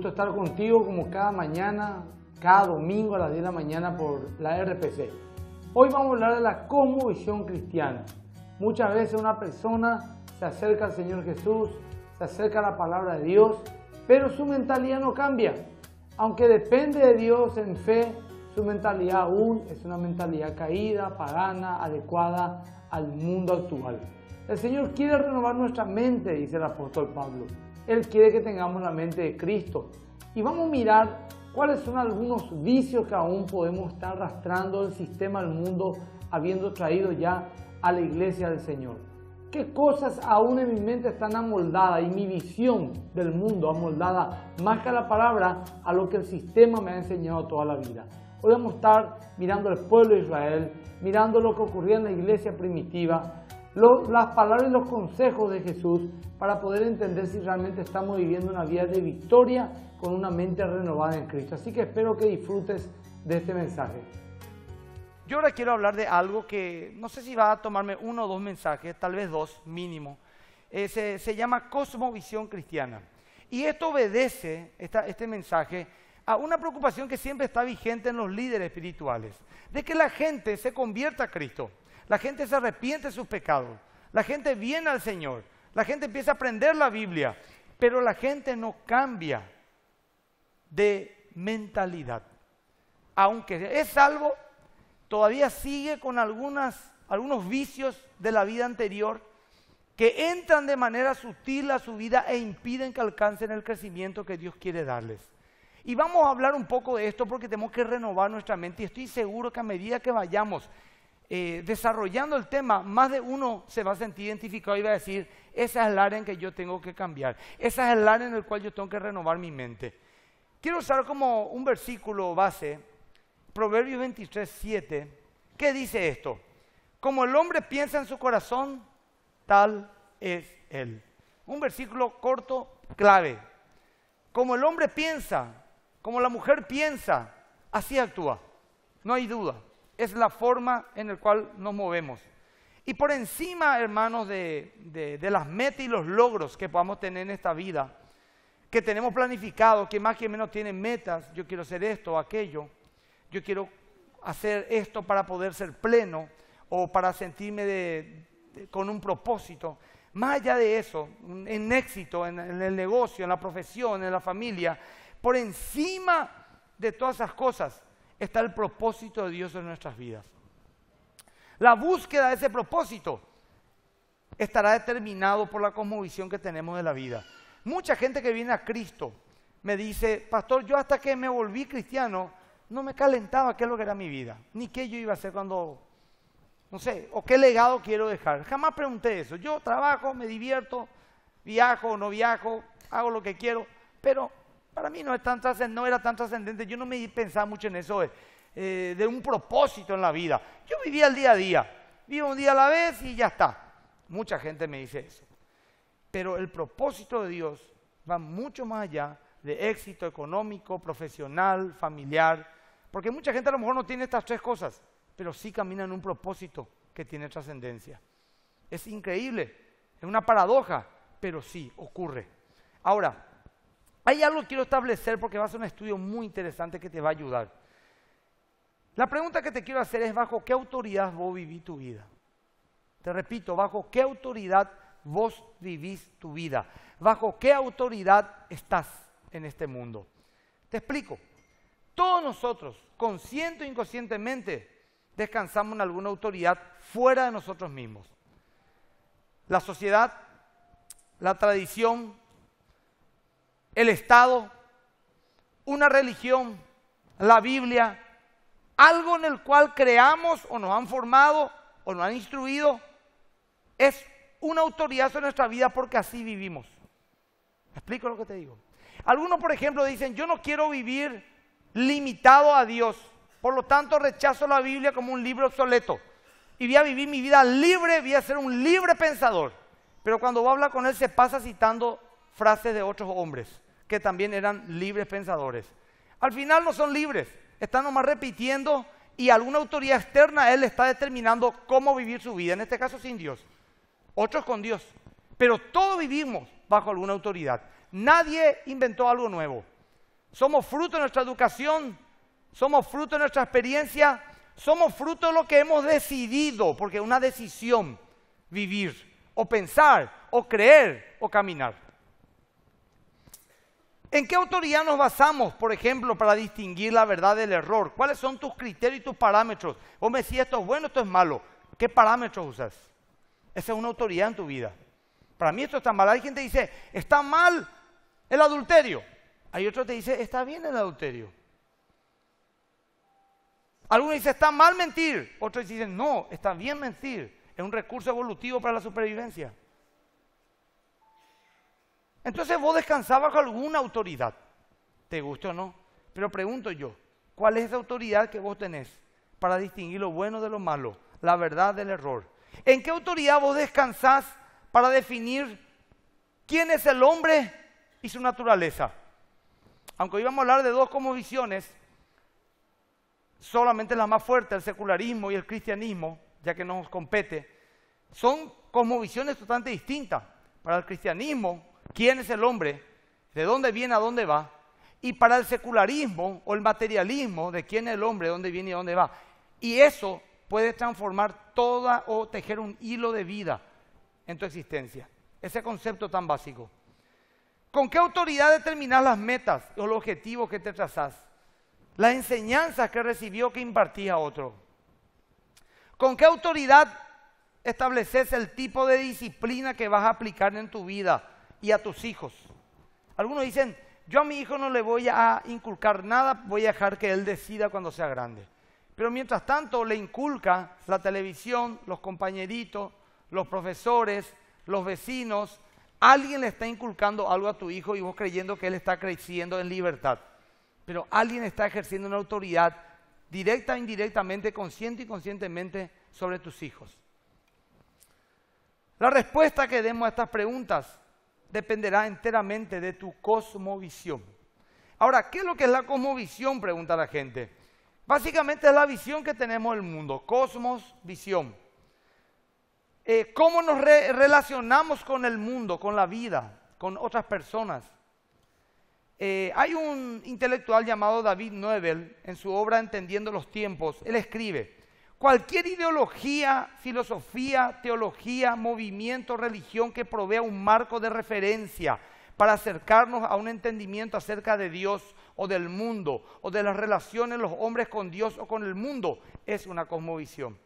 gusto estar contigo como cada mañana, cada domingo a las 10 de la mañana por la RPC. Hoy vamos a hablar de la cosmovisión cristiana. Muchas veces una persona se acerca al Señor Jesús, se acerca a la palabra de Dios, pero su mentalidad no cambia. Aunque depende de Dios en fe, su mentalidad aún es una mentalidad caída, pagana, adecuada al mundo actual. El Señor quiere renovar nuestra mente, dice el apóstol Pablo. Él quiere que tengamos la mente de Cristo. Y vamos a mirar cuáles son algunos vicios que aún podemos estar arrastrando el sistema al mundo, habiendo traído ya a la iglesia del Señor. ¿Qué cosas aún en mi mente están amoldadas y mi visión del mundo amoldada más que la palabra a lo que el sistema me ha enseñado toda la vida? Podemos estar mirando al pueblo de Israel, mirando lo que ocurría en la iglesia primitiva, las palabras y los consejos de Jesús para poder entender si realmente estamos viviendo una vida de victoria con una mente renovada en Cristo. Así que espero que disfrutes de este mensaje. Yo ahora quiero hablar de algo que no sé si va a tomarme uno o dos mensajes, tal vez dos mínimo. Eh, se, llama Cosmovisión Cristiana. Y esto obedece, esta, este mensaje, a una preocupación que siempre está vigente en los líderes espirituales, de que la gente se convierta a Cristo. La gente se arrepiente de sus pecados. La gente viene al Señor. La gente empieza a aprender la Biblia. Pero la gente no cambia de mentalidad. Aunque es algo, todavía sigue con algunos vicios de la vida anterior que entran de manera sutil a su vida e impiden que alcancen el crecimiento que Dios quiere darles. Y vamos a hablar un poco de esto porque tenemos que renovar nuestra mente y estoy seguro que a medida que vayamos eh, desarrollando el tema, más de uno se va a sentir identificado y va a decir, esa es el área en que yo tengo que cambiar, esa es el área en el cual yo tengo que renovar mi mente. Quiero usar como un versículo base, Proverbios 23, 7, que dice esto, como el hombre piensa en su corazón, tal es él. Un versículo corto, clave. Como el hombre piensa, como la mujer piensa, así actúa. No hay duda es la forma en la cual nos movemos. Y por encima, hermanos, de, las metas y los logros que podamos tener en esta vida, que tenemos planificado, que más que menos tienen metas, yo quiero hacer esto, o aquello, yo quiero hacer esto para poder ser pleno o para sentirme con un propósito. Más allá de eso, en éxito, en el negocio, en la profesión, en la familia, por encima de todas esas cosas, está el propósito de Dios en nuestras vidas. La búsqueda de ese propósito estará determinado por la cosmovisión que tenemos de la vida. Mucha gente que viene a Cristo me dice, pastor, yo hasta que me volví cristiano, no me calentaba qué es lo que era mi vida, ni qué yo iba a hacer cuando, no sé, o qué legado quiero dejar. Jamás pregunté eso. Yo trabajo, me divierto, viajo o no viajo, hago lo que quiero, pero para mí no, es era tan trascendente, yo no me pensaba mucho en eso eh, eh, de un propósito en la vida. Yo vivía el día a día, vivo un día a la vez y ya está. Mucha gente me dice eso. Pero el propósito de Dios va mucho más allá de éxito económico, profesional, familiar, porque mucha gente a lo mejor no tiene estas tres cosas, pero sí camina en un propósito que tiene trascendencia. Es increíble, es una paradoja, pero sí ocurre. Ahora, hay algo que quiero establecer porque va a ser un estudio muy interesante que te va a ayudar. La pregunta que te quiero hacer es, ¿bajo qué autoridad vos vivís tu vida? Te repito, ¿bajo qué autoridad vos vivís tu vida? ¿Bajo qué autoridad estás en este mundo? Te explico. Todos nosotros, consciente o inconscientemente, descansamos en alguna autoridad fuera de nosotros mismos. La sociedad, la tradición, el Estado, una religión, la Biblia, algo en el cual creamos o nos han formado o nos han instruido, es una autoridad sobre nuestra vida porque así vivimos. explico lo que te digo? Algunos, por ejemplo, dicen, yo no quiero vivir limitado a Dios, por lo tanto rechazo la Biblia como un libro obsoleto y voy a vivir mi vida libre, voy a ser un libre pensador. Pero cuando va a hablar con él se pasa citando frases de otros hombres que también eran libres pensadores. Al final no son libres, están nomás repitiendo y alguna autoridad externa él está determinando cómo vivir su vida, en este caso sin Dios, otros con Dios. Pero todos vivimos bajo alguna autoridad. Nadie inventó algo nuevo. Somos fruto de nuestra educación, somos fruto de nuestra experiencia, somos fruto de lo que hemos decidido, porque una decisión vivir o pensar o creer o caminar. ¿En qué autoridad nos basamos, por ejemplo, para distinguir la verdad del error? ¿Cuáles son tus criterios y tus parámetros? Hombre, me esto es bueno, esto es malo. ¿Qué parámetros usas? Esa es una autoridad en tu vida. Para mí esto está mal. Hay gente que dice, está mal el adulterio. Hay otro que dice, está bien el adulterio. Algunos dicen, está mal mentir. Otros dicen, no, está bien mentir. Es un recurso evolutivo para la supervivencia. Entonces vos descansabas con alguna autoridad, te guste o no. Pero pregunto yo, ¿cuál es esa autoridad que vos tenés para distinguir lo bueno de lo malo, la verdad del error? ¿En qué autoridad vos descansás para definir quién es el hombre y su naturaleza? Aunque hoy vamos a hablar de dos como visiones, solamente las más fuertes, el secularismo y el cristianismo, ya que nos compete, son como visiones totalmente distintas. Para el cristianismo, quién es el hombre, de dónde viene, a dónde va, y para el secularismo o el materialismo de quién es el hombre, dónde viene y dónde va. Y eso puede transformar toda o tejer un hilo de vida en tu existencia. Ese concepto tan básico. ¿Con qué autoridad determinas las metas o los objetivos que te trazas? Las enseñanzas que recibió que impartía a otro. ¿Con qué autoridad estableces el tipo de disciplina que vas a aplicar en tu vida? y a tus hijos. Algunos dicen, yo a mi hijo no le voy a inculcar nada, voy a dejar que él decida cuando sea grande. Pero mientras tanto le inculca la televisión, los compañeritos, los profesores, los vecinos. Alguien le está inculcando algo a tu hijo y vos creyendo que él está creciendo en libertad. Pero alguien está ejerciendo una autoridad directa e indirectamente, consciente y conscientemente sobre tus hijos. La respuesta que demos a estas preguntas dependerá enteramente de tu cosmovisión. Ahora, ¿qué es lo que es la cosmovisión? Pregunta la gente. Básicamente es la visión que tenemos del mundo, cosmos, visión. Eh, ¿Cómo nos relacionamos con el mundo, con la vida, con otras personas? Eh, hay un intelectual llamado David Noebel, en su obra Entendiendo los Tiempos, él escribe, Cualquier ideología, filosofía, teología, movimiento, religión que provea un marco de referencia para acercarnos a un entendimiento acerca de Dios o del mundo o de las relaciones los hombres con Dios o con el mundo es una cosmovisión.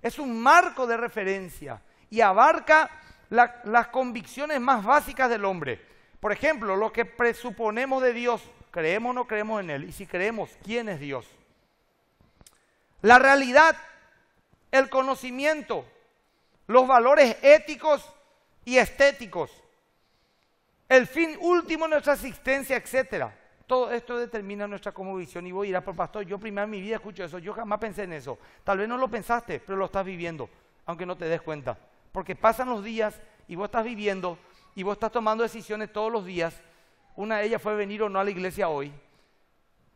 Es un marco de referencia y abarca las convicciones más básicas del hombre. Por ejemplo, lo que presuponemos de Dios, creemos o no creemos en Él y si creemos, ¿quién es Dios? La realidad, el conocimiento, los valores éticos y estéticos, el fin último de nuestra existencia, etcétera. Todo esto determina nuestra convicción. y voy a ir por pastor. Yo primero en mi vida escucho eso, yo jamás pensé en eso. Tal vez no lo pensaste, pero lo estás viviendo, aunque no te des cuenta. Porque pasan los días y vos estás viviendo y vos estás tomando decisiones todos los días. Una de ellas fue venir o no a la iglesia hoy.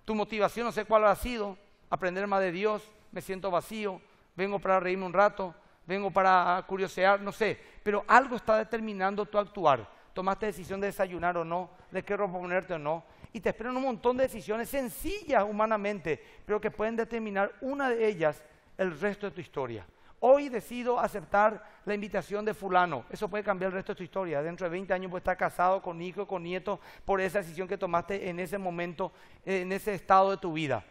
Tu motivación no sé cuál ha sido, aprender más de Dios, me siento vacío, vengo para reírme un rato, vengo para curiosear, no sé, pero algo está determinando tu actuar. Tomaste decisión de desayunar o no, de qué ropa ponerte o no, y te esperan un montón de decisiones sencillas humanamente, pero que pueden determinar una de ellas el resto de tu historia. Hoy decido aceptar la invitación de fulano. Eso puede cambiar el resto de tu historia. Dentro de 20 años puedes estar casado con hijo, con nieto, por esa decisión que tomaste en ese momento, en ese estado de tu vida.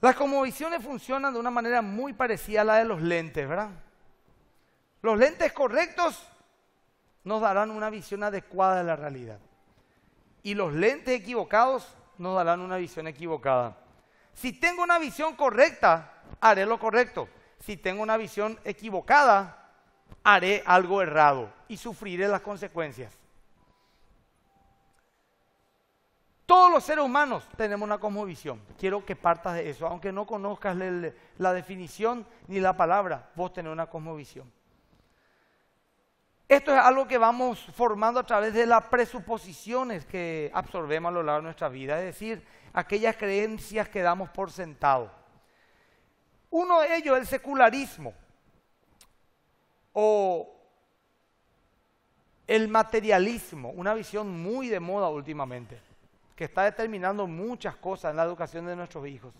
Las comovisiones funcionan de una manera muy parecida a la de los lentes, ¿verdad? Los lentes correctos nos darán una visión adecuada de la realidad. Y los lentes equivocados nos darán una visión equivocada. Si tengo una visión correcta, haré lo correcto. Si tengo una visión equivocada, haré algo errado y sufriré las consecuencias. Todos los seres humanos tenemos una cosmovisión. Quiero que partas de eso. Aunque no conozcas la definición ni la palabra, vos tenés una cosmovisión. Esto es algo que vamos formando a través de las presuposiciones que absorbemos a lo largo de nuestra vida, es decir, aquellas creencias que damos por sentado. Uno de ellos es el secularismo o el materialismo, una visión muy de moda últimamente que está determinando muchas cosas en la educación de nuestros hijos.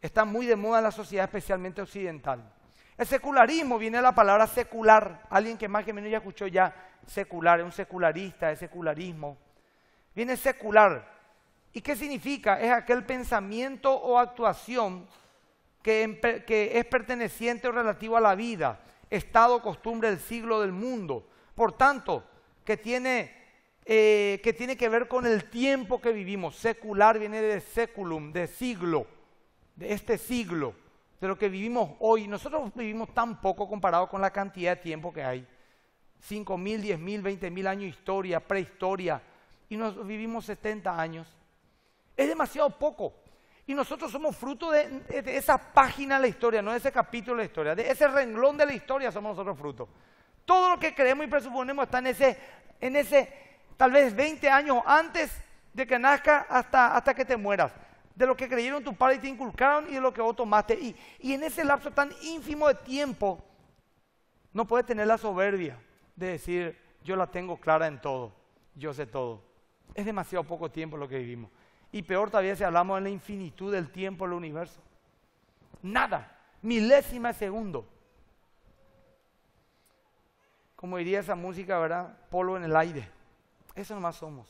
Está muy de moda en la sociedad, especialmente occidental. El secularismo viene de la palabra secular. Alguien que más que menos ya escuchó ya secular, es un secularista, es secularismo. Viene secular. ¿Y qué significa? Es aquel pensamiento o actuación que, es perteneciente o relativo a la vida, estado, costumbre, del siglo del mundo. Por tanto, que tiene eh, que tiene que ver con el tiempo que vivimos. Secular viene de seculum, de siglo, de este siglo, de lo que vivimos hoy. Nosotros vivimos tan poco comparado con la cantidad de tiempo que hay. 5.000, 10.000, 20.000 años de historia, prehistoria, y nos vivimos 70 años. Es demasiado poco. Y nosotros somos fruto de, esa página de la historia, no de ese capítulo de la historia, de ese renglón de la historia somos nosotros fruto. Todo lo que creemos y presuponemos está en ese, en ese tal vez 20 años antes de que nazca hasta, hasta que te mueras, de lo que creyeron tu padre y te inculcaron y de lo que vos tomaste. Y, en ese lapso tan ínfimo de tiempo, no puedes tener la soberbia de decir, yo la tengo clara en todo, yo sé todo. Es demasiado poco tiempo lo que vivimos. Y peor todavía si hablamos de la infinitud del tiempo el universo. Nada, milésima de segundo. Como diría esa música, ¿verdad? Polo en el aire. Eso nomás somos.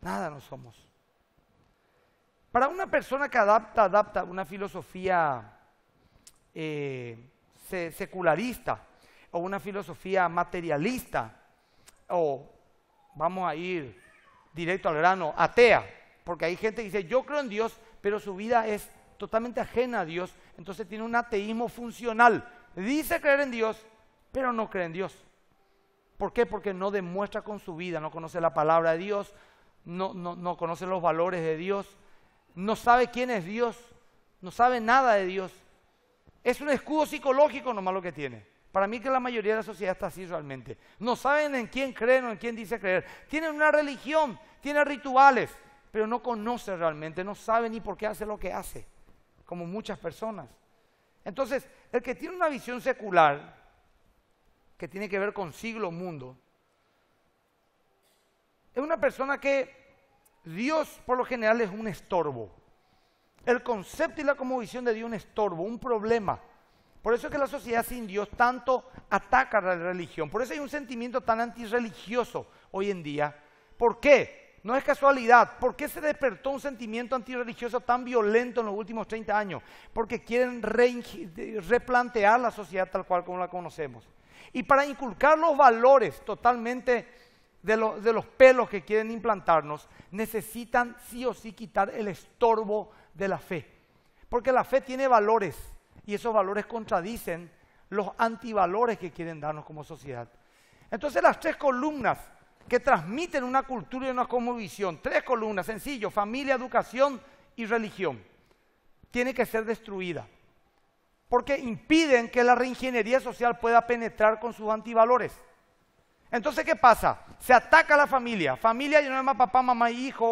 Nada no somos. Para una persona que adapta, adapta una filosofía eh, secularista o una filosofía materialista o vamos a ir directo al grano, atea, porque hay gente que dice yo creo en Dios, pero su vida es totalmente ajena a Dios, entonces tiene un ateísmo funcional. Dice creer en Dios, pero no cree en Dios. ¿Por qué? Porque no demuestra con su vida, no conoce la palabra de Dios, no, no, conoce los valores de Dios, no sabe quién es Dios, no sabe nada de Dios. Es un escudo psicológico nomás lo que tiene. Para mí que la mayoría de la sociedad está así realmente. No saben en quién creen o en quién dice creer. Tienen una religión, tienen rituales, pero no conocen realmente, no saben ni por qué hace lo que hace, como muchas personas. Entonces, el que tiene una visión secular, que tiene que ver con siglo mundo, es una persona que Dios por lo general es un estorbo. El concepto y la visión de Dios es un estorbo, un problema. Por eso es que la sociedad sin Dios tanto ataca a la religión. Por eso hay un sentimiento tan antirreligioso hoy en día. ¿Por qué? No es casualidad. ¿Por qué se despertó un sentimiento antirreligioso tan violento en los últimos 30 años? Porque quieren replantear la sociedad tal cual como la conocemos y para inculcar los valores totalmente de, los pelos que quieren implantarnos, necesitan sí o sí quitar el estorbo de la fe. Porque la fe tiene valores y esos valores contradicen los antivalores que quieren darnos como sociedad. Entonces las tres columnas que transmiten una cultura y una cosmovisión, tres columnas, sencillo, familia, educación y religión, tiene que ser destruida porque impiden que la reingeniería social pueda penetrar con sus antivalores. Entonces, ¿qué pasa? Se ataca a la familia. Familia y no es más papá, mamá y hijo,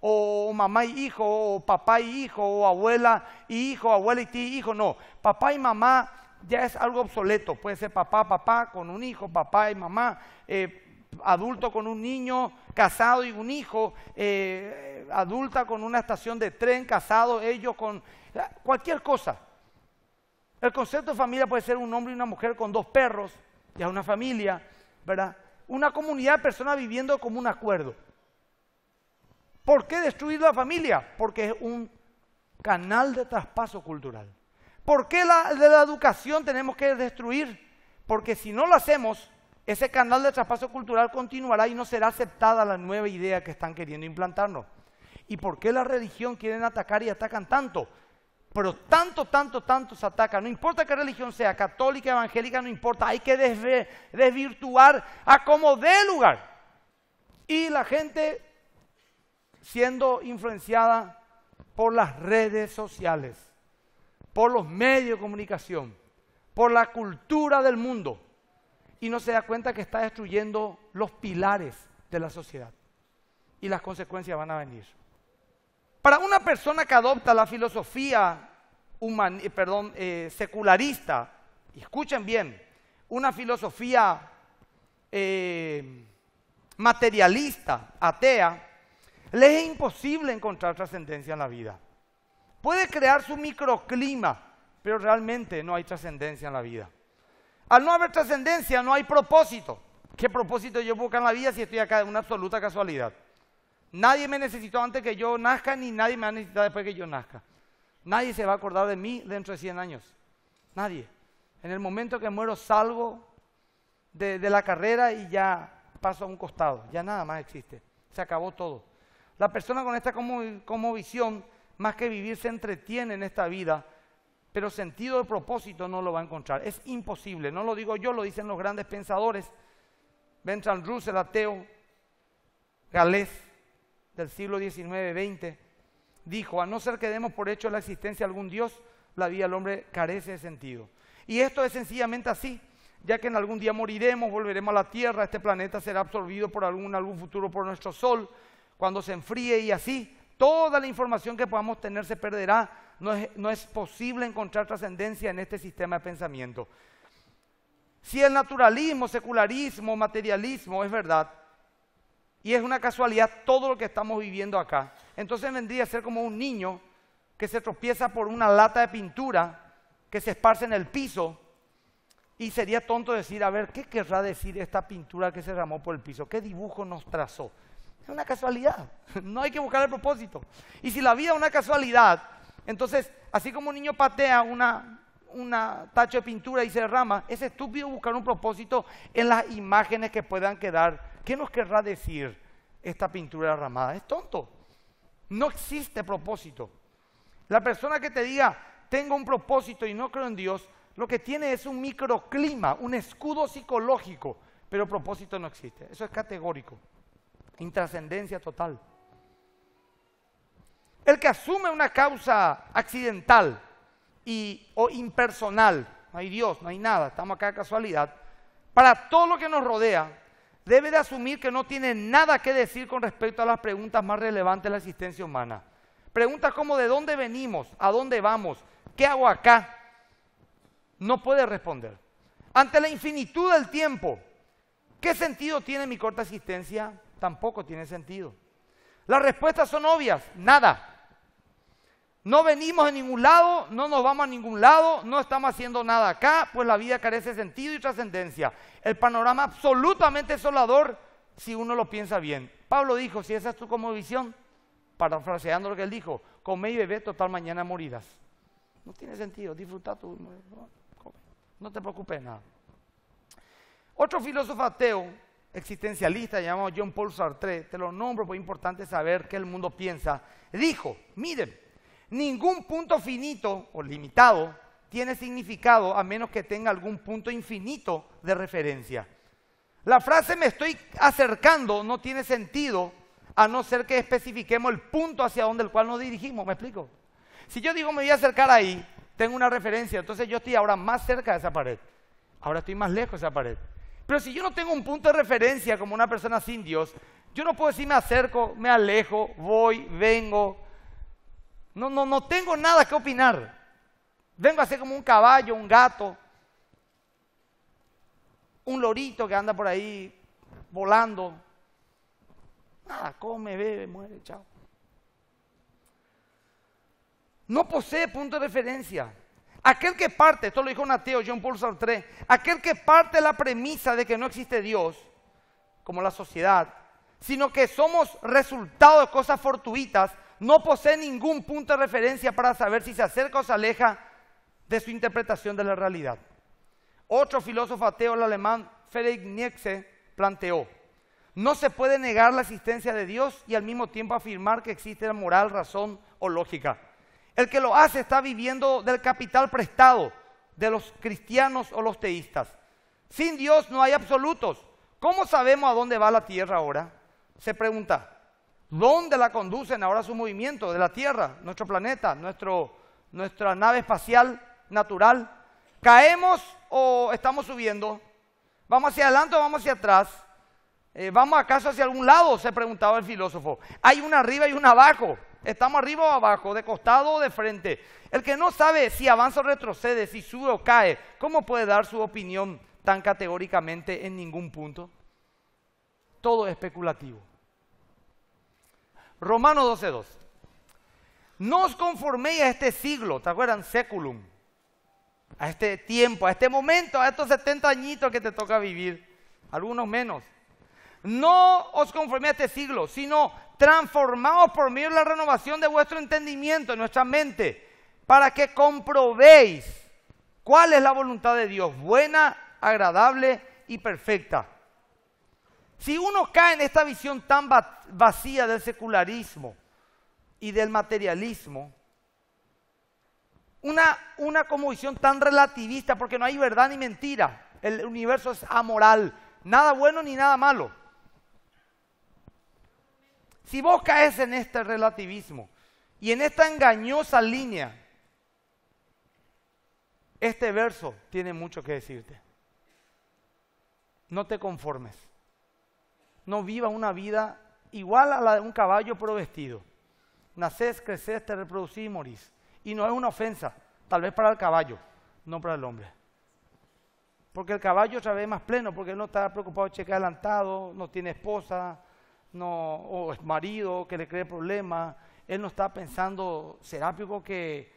o, mamá y hijo, o papá y hijo, o abuela y hijo, abuela y tío hijo. No, papá y mamá ya es algo obsoleto. Puede ser papá, papá con un hijo, papá y mamá, eh, adulto con un niño, casado y un hijo, eh, adulta con una estación de tren, casado ellos con eh, cualquier cosa. El concepto de familia puede ser un hombre y una mujer con dos perros, ya una familia, ¿verdad? Una comunidad de personas viviendo como un acuerdo. ¿Por qué destruir la familia? Porque es un canal de traspaso cultural. ¿Por qué la, de la educación tenemos que destruir? Porque si no lo hacemos, ese canal de traspaso cultural continuará y no será aceptada la nueva idea que están queriendo implantarnos. ¿Y por qué la religión quieren atacar y atacan tanto? pero tanto, tanto, tanto se ataca. No importa qué religión sea, católica, evangélica, no importa. Hay que desvirtuar a como dé lugar. Y la gente siendo influenciada por las redes sociales, por los medios de comunicación, por la cultura del mundo. Y no se da cuenta que está destruyendo los pilares de la sociedad. Y las consecuencias van a venir. Para una persona que adopta la filosofía human, eh, perdón, eh, secularista, escuchen bien, una filosofía eh, materialista, atea, les es imposible encontrar trascendencia en la vida. Puede crear su microclima, pero realmente no hay trascendencia en la vida. Al no haber trascendencia, no hay propósito. ¿Qué propósito yo busco en la vida si estoy acá? Una absoluta casualidad. Nadie me necesitó antes que yo nazca, ni nadie me ha necesitado después que yo nazca. Nadie se va a acordar de mí dentro de 100 años. Nadie. En el momento que muero salgo de, la carrera y ya paso a un costado. Ya nada más existe. Se acabó todo. La persona con esta como, visión, más que vivir, se entretiene en esta vida, pero sentido de propósito no lo va a encontrar. Es imposible. No lo digo yo, lo dicen los grandes pensadores. Bertrand Russell, ateo, galés del siglo XIX-XX dijo, a no ser que demos por hecho la existencia de algún Dios, la vida del hombre carece de sentido. Y esto es sencillamente así, ya que en algún día moriremos, volveremos a la Tierra, este planeta será absorbido por algún, futuro por nuestro Sol, cuando se enfríe y así, toda la información que podamos tener se perderá. no es posible encontrar trascendencia en este sistema de pensamiento. Si el naturalismo, secularismo, materialismo es verdad, y es una casualidad todo lo que estamos viviendo acá, entonces vendría a ser como un niño que se tropieza por una lata de pintura que se esparce en el piso y sería tonto decir, a ver, ¿qué querrá decir esta pintura que se ramó por el piso? ¿Qué dibujo nos trazó? Es una casualidad, no hay que buscar el propósito. Y si la vida es una casualidad, entonces, así como un niño patea una, una tacho de pintura y se derrama, es estúpido buscar un propósito en las imágenes que puedan quedar. ¿Qué nos querrá decir esta pintura derramada? Es tonto. No existe propósito. La persona que te diga, tengo un propósito y no creo en Dios, lo que tiene es un microclima, un escudo psicológico, pero propósito no existe. Eso es categórico. Intrascendencia total. El que asume una causa accidental y, o impersonal, no hay Dios, no hay nada, estamos acá de casualidad, para todo lo que nos rodea, debe de asumir que no tiene nada que decir con respecto a las preguntas más relevantes de la existencia humana. Preguntas como de dónde venimos, a dónde vamos, qué hago acá, no puede responder. Ante la infinitud del tiempo, ¿qué sentido tiene mi corta existencia? Tampoco tiene sentido. Las respuestas son obvias, nada. No venimos a ningún lado, no nos vamos a ningún lado, no estamos haciendo nada acá, pues la vida carece de sentido y trascendencia. El panorama absolutamente desolador si uno lo piensa bien. Pablo dijo, si esa es tu visión, parafraseando lo que él dijo, come y bebé, total mañana morirás. No tiene sentido, disfruta tu... No te preocupes nada. Otro filósofo ateo, existencialista llamado John Paul Sartre, te lo nombro porque es importante saber qué el mundo piensa, dijo, miren, Ningún punto finito o limitado tiene significado a menos que tenga algún punto infinito de referencia. La frase me estoy acercando no tiene sentido a no ser que especifiquemos el punto hacia donde el cual nos dirigimos, ¿me explico? Si yo digo me voy a acercar ahí, tengo una referencia, entonces yo estoy ahora más cerca de esa pared. Ahora estoy más lejos de esa pared. Pero si yo no tengo un punto de referencia como una persona sin Dios, yo no puedo decir me acerco, me alejo, voy, vengo, no, no, no tengo nada que opinar. Vengo a ser como un caballo, un gato, un lorito que anda por ahí volando. Nada, come, bebe, muere, chao. No posee punto de referencia. Aquel que parte, esto lo dijo un ateo, John Paul Sartre, aquel que parte la premisa de que no existe Dios, como la sociedad, sino que somos resultado de cosas fortuitas, no posee ningún punto de referencia para saber si se acerca o se aleja de su interpretación de la realidad. Otro filósofo ateo, alemán Friedrich Nietzsche, planteó, no se puede negar la existencia de Dios y al mismo tiempo afirmar que existe la moral, razón o lógica. El que lo hace está viviendo del capital prestado de los cristianos o los teístas. Sin Dios no hay absolutos. ¿Cómo sabemos a dónde va la tierra ahora? Se pregunta, ¿Dónde la conducen ahora su movimiento de la Tierra, nuestro planeta, nuestra nave espacial natural? ¿Caemos o estamos subiendo? ¿Vamos hacia adelante o vamos hacia atrás? Eh, ¿Vamos acaso hacia algún lado? Se preguntaba el filósofo. Hay una arriba y una abajo. Estamos arriba o abajo, de costado o de frente. El que no sabe si avanza o retrocede, si sube o cae, ¿cómo puede dar su opinión tan categóricamente en ningún punto? Todo es especulativo. Romanos 12.2. No os conforméis a este siglo, ¿te acuerdan? Seculum. A este tiempo, a este momento, a estos 70 añitos que te toca vivir. Algunos menos. No os conforméis a este siglo, sino transformaos por medio de la renovación de vuestro entendimiento, de nuestra mente, para que comprobéis cuál es la voluntad de Dios, buena, agradable y perfecta. Si uno cae en esta visión tan vacía del secularismo y del materialismo, una, una como visión tan relativista, porque no hay verdad ni mentira, el universo es amoral, nada bueno ni nada malo. Si vos caes en este relativismo y en esta engañosa línea, este verso tiene mucho que decirte. No te conformes no viva una vida igual a la de un caballo vestido. Nacés, creces, te reproducís y morís. Y no es una ofensa, tal vez para el caballo, no para el hombre. Porque el caballo otra vez más pleno, porque él no está preocupado de checar adelantado, no tiene esposa, o es marido que le cree problemas. Él no está pensando, será que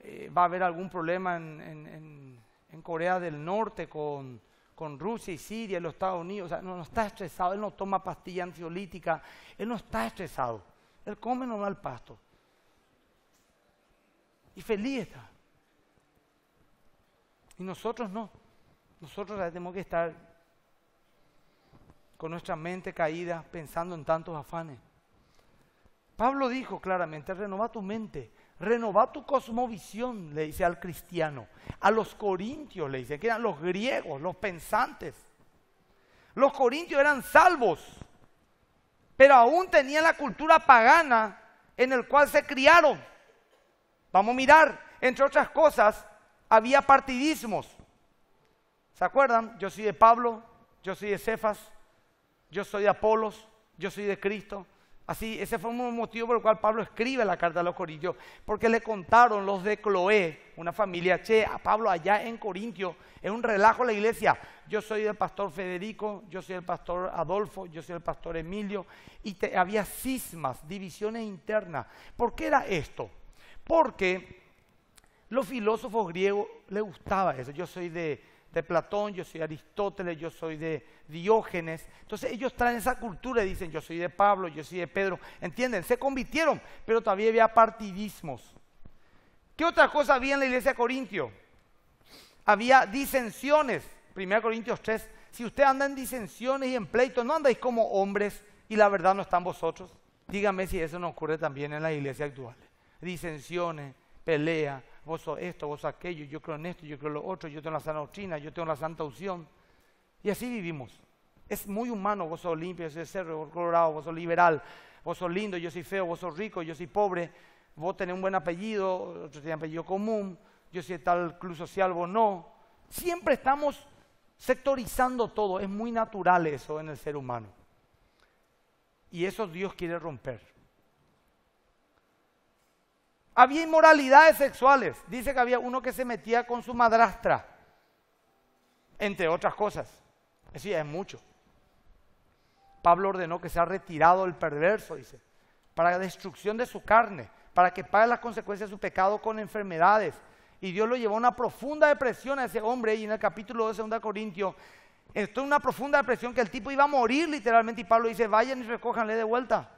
eh, va a haber algún problema en Corea del Norte con con Rusia y Siria, y los Estados Unidos, o sea, no, está estresado, él no toma pastilla antiolítica. él no está estresado, él come normal pasto. Y feliz está. Y nosotros no. Nosotros tenemos que estar con nuestra mente caída pensando en tantos afanes. Pablo dijo claramente, renova tu mente. Renová tu cosmovisión, le dice al cristiano. A los corintios, le dice, que eran los griegos, los pensantes. Los corintios eran salvos, pero aún tenían la cultura pagana en el cual se criaron. Vamos a mirar, entre otras cosas, había partidismos. ¿Se acuerdan? Yo soy de Pablo, yo soy de Cefas, yo soy de Apolos, yo soy de Cristo. Así, ese fue un motivo por el cual Pablo escribe la carta a los Corintios, porque le contaron los de Cloé, una familia, che, a Pablo allá en Corintio, en un relajo la iglesia. Yo soy el pastor Federico, yo soy el pastor Adolfo, yo soy el pastor Emilio, y había cismas, divisiones internas. ¿Por qué era esto? Porque los filósofos griegos les gustaba eso. Yo soy de, de Platón, yo soy Aristóteles, yo soy de Diógenes. Entonces ellos traen esa cultura y dicen, yo soy de Pablo, yo soy de Pedro. ¿Entienden? Se convirtieron, pero todavía había partidismos. ¿Qué otra cosa había en la iglesia de Corintio? Había disensiones. Primera Corintios 3. Si usted anda en disensiones y en pleitos, no andáis como hombres y la verdad no está en vosotros. Dígame si eso no ocurre también en la iglesia actual. Disensiones, pelea, vos sos esto, vos sos aquello, yo creo en esto, yo creo en lo otro, yo tengo la sana doctrina, yo tengo la santa unción. Y así vivimos. Es muy humano, vos sos limpio, yo soy cerro, vos sos colorado, vos sos liberal, vos sos lindo, yo soy feo, vos sos rico, yo soy pobre, vos tenés un buen apellido, otro tiene apellido común, yo soy tal club social, vos no. Siempre estamos sectorizando todo, es muy natural eso en el ser humano. Y eso Dios quiere romper. Había inmoralidades sexuales. Dice que había uno que se metía con su madrastra, entre otras cosas. Es decir, es mucho. Pablo ordenó que sea retirado el perverso, dice, para la destrucción de su carne, para que pague las consecuencias de su pecado con enfermedades. Y Dios lo llevó a una profunda depresión a ese hombre. Y en el capítulo 2 de 2 Corintios, esto es una profunda depresión que el tipo iba a morir literalmente. Y Pablo dice: Vayan y recójanle de vuelta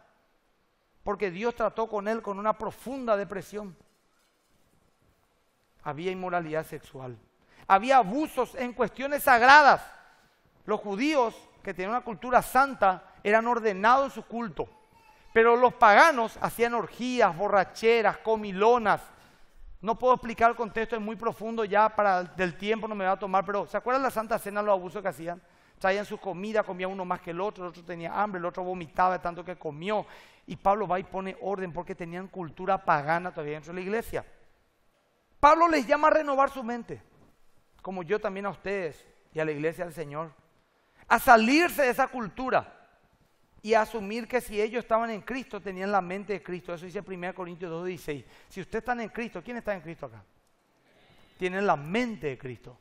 porque Dios trató con él con una profunda depresión. Había inmoralidad sexual, había abusos en cuestiones sagradas. Los judíos, que tenían una cultura santa, eran ordenados en su culto, pero los paganos hacían orgías, borracheras, comilonas. No puedo explicar el contexto, es muy profundo ya para del tiempo no me va a tomar, pero ¿se acuerdan la Santa Cena los abusos que hacían? Traían su comida, comía uno más que el otro, el otro tenía hambre, el otro vomitaba tanto que comió y Pablo va y pone orden porque tenían cultura pagana todavía dentro de la iglesia. Pablo les llama a renovar su mente, como yo también a ustedes y a la iglesia del Señor, a salirse de esa cultura y a asumir que si ellos estaban en Cristo, tenían la mente de Cristo. Eso dice 1 Corintios 2.16. Si ustedes están en Cristo, ¿quién está en Cristo acá? Tienen la mente de Cristo.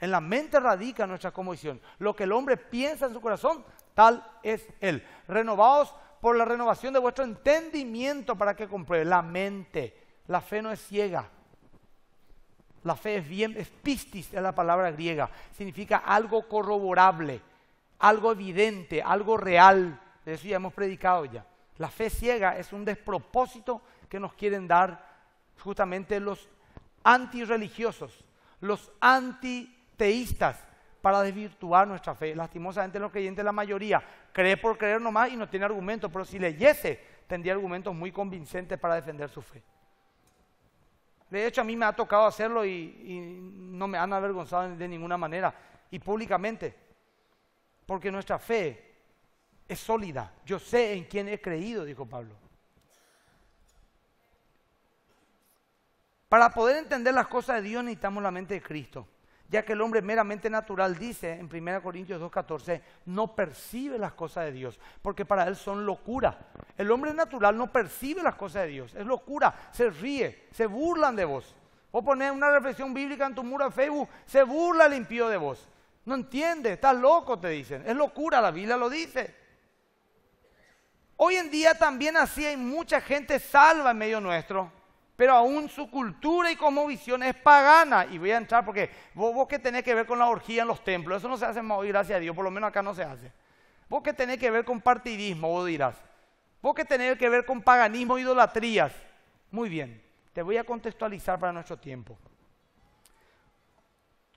En la mente radica nuestra convicción. Lo que el hombre piensa en su corazón, tal es él. Renovados por la renovación de vuestro entendimiento para que compruebe la mente. La fe no es ciega. La fe es bien, es pistis, es la palabra griega. Significa algo corroborable, algo evidente, algo real. De eso ya hemos predicado ya. La fe ciega es un despropósito que nos quieren dar justamente los antirreligiosos, los antiteístas, para desvirtuar nuestra fe. Lastimosamente los creyentes, la mayoría, cree por creer nomás y no tiene argumentos, pero si leyese, tendría argumentos muy convincentes para defender su fe. De hecho, a mí me ha tocado hacerlo y, y no me han avergonzado de ninguna manera, y públicamente, porque nuestra fe es sólida. Yo sé en quién he creído, dijo Pablo. Para poder entender las cosas de Dios necesitamos la mente de Cristo ya que el hombre meramente natural dice en 1 Corintios 2.14, no percibe las cosas de Dios, porque para él son locura. El hombre natural no percibe las cosas de Dios, es locura, se ríe, se burlan de vos. O poner una reflexión bíblica en tu muro de Facebook, se burla el impío de vos. No entiende, estás loco, te dicen. Es locura, la Biblia lo dice. Hoy en día también así hay mucha gente salva en medio nuestro pero aún su cultura y como visión es pagana. Y voy a entrar porque vos, que tenés que ver con la orgía en los templos, eso no se hace más hoy, gracias a Dios, por lo menos acá no se hace. Vos que tenés que ver con partidismo, vos dirás. Vos que tenés que ver con paganismo, e idolatrías. Muy bien, te voy a contextualizar para nuestro tiempo.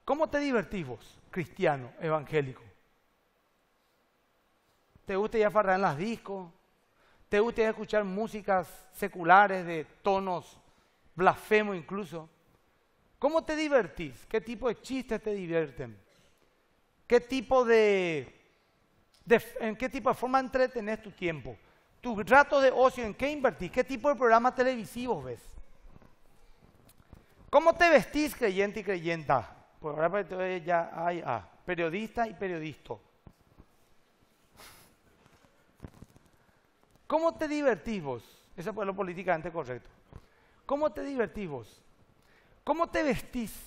¿Cómo te divertís vos, cristiano, evangélico? ¿Te gusta ir a farrar en las discos? ¿Te gusta ir escuchar músicas seculares de tonos blasfemo incluso. ¿Cómo te divertís? ¿Qué tipo de chistes te divierten? ¿Qué tipo de, en qué tipo de forma entretenés tu tiempo? ¿Tu rato de ocio en qué invertís? ¿Qué tipo de programas televisivos ves? ¿Cómo te vestís, creyente y creyenta? Pues ahora ya hay ah, periodista y periodista. ¿Cómo te divertís vos? Eso fue lo políticamente correcto. ¿Cómo te divertís ¿Cómo te vestís?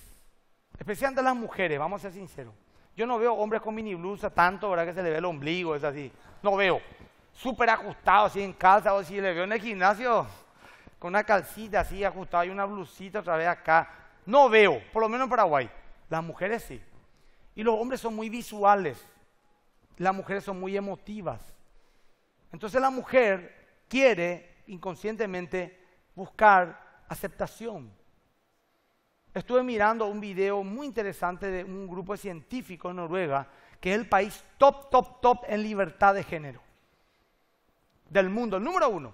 Especialmente las mujeres, vamos a ser sinceros. Yo no veo hombres con mini blusa tanto, ¿verdad? Que se le ve el ombligo, es así. No veo. Súper ajustado, así en calza, o si le veo en el gimnasio, con una calcita así ajustada y una blusita otra vez acá. No veo, por lo menos en Paraguay. Las mujeres sí. Y los hombres son muy visuales. Las mujeres son muy emotivas. Entonces la mujer quiere inconscientemente buscar aceptación. Estuve mirando un video muy interesante de un grupo científico en Noruega, que es el país top, top, top en libertad de género del mundo, el número uno.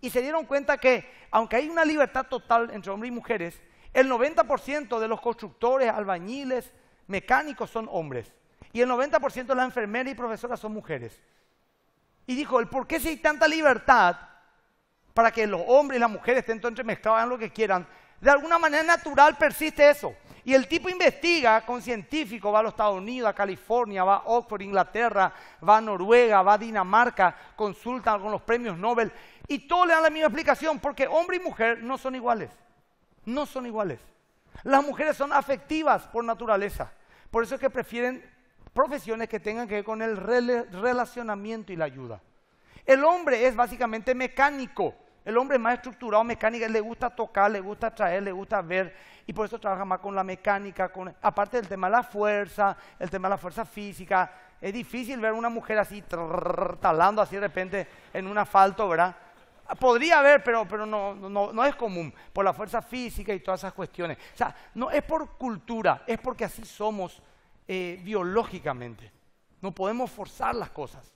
Y se dieron cuenta que, aunque hay una libertad total entre hombres y mujeres, el 90% de los constructores, albañiles, mecánicos son hombres. Y el 90% de las enfermeras y profesoras son mujeres. Y dijo, el por qué si hay tanta libertad para que los hombres y las mujeres estén todos entremezclados, hagan lo que quieran. De alguna manera natural persiste eso. Y el tipo investiga con científico va a los Estados Unidos, a California, va a Oxford, Inglaterra, va a Noruega, va a Dinamarca, consulta con los premios Nobel y todos le dan la misma explicación porque hombre y mujer no son iguales. No son iguales. Las mujeres son afectivas por naturaleza. Por eso es que prefieren profesiones que tengan que ver con el relacionamiento y la ayuda. El hombre es básicamente mecánico. El hombre más estructurado, mecánica, le gusta tocar, le gusta traer, le gusta ver, y por eso trabaja más con la mecánica, con, aparte del tema de la fuerza, el tema de la fuerza física. Es difícil ver una mujer así talando así de repente en un asfalto, ¿verdad? Podría haber, pero, pero no, no, no, es común, por la fuerza física y todas esas cuestiones. O sea, no es por cultura, es porque así somos eh, biológicamente. No podemos forzar las cosas.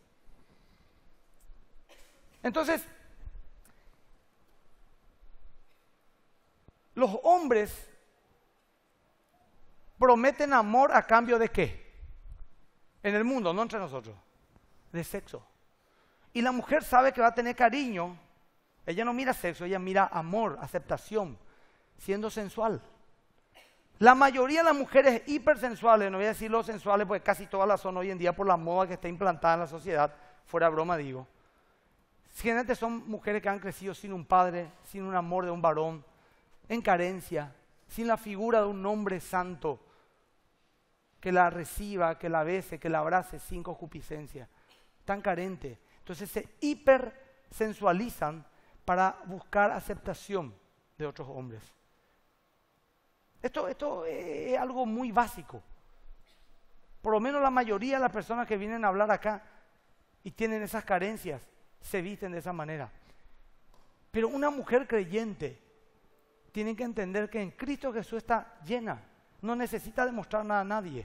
Entonces, Los hombres prometen amor a cambio de qué? En el mundo, no entre nosotros. De sexo. Y la mujer sabe que va a tener cariño. Ella no mira sexo, ella mira amor, aceptación, siendo sensual. La mayoría de las mujeres hipersensuales, no voy a decir los sensuales, porque casi todas las son hoy en día por la moda que está implantada en la sociedad, fuera broma digo. Generalmente son mujeres que han crecido sin un padre, sin un amor de un varón, en carencia, sin la figura de un hombre santo que la reciba, que la bese, que la abrace sin concupiscencia. Tan carente. Entonces se hipersensualizan para buscar aceptación de otros hombres. Esto, esto es algo muy básico. Por lo menos la mayoría de las personas que vienen a hablar acá y tienen esas carencias se visten de esa manera. Pero una mujer creyente tienen que entender que en Cristo Jesús está llena. No necesita demostrar nada a nadie.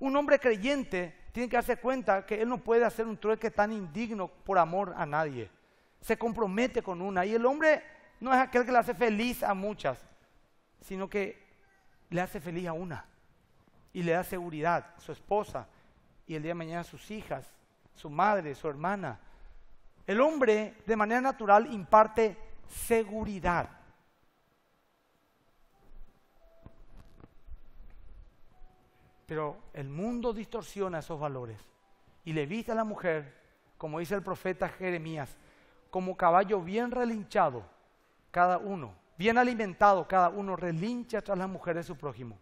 Un hombre creyente tiene que darse cuenta que él no puede hacer un trueque tan indigno por amor a nadie. Se compromete con una. Y el hombre no es aquel que le hace feliz a muchas, sino que le hace feliz a una. Y le da seguridad, su esposa, y el día de mañana sus hijas, su madre, su hermana. El hombre de manera natural imparte seguridad. Pero el mundo distorsiona esos valores y le viste a la mujer, como dice el profeta Jeremías, como caballo bien relinchado, cada uno, bien alimentado, cada uno relincha tras las mujeres de su prójimo.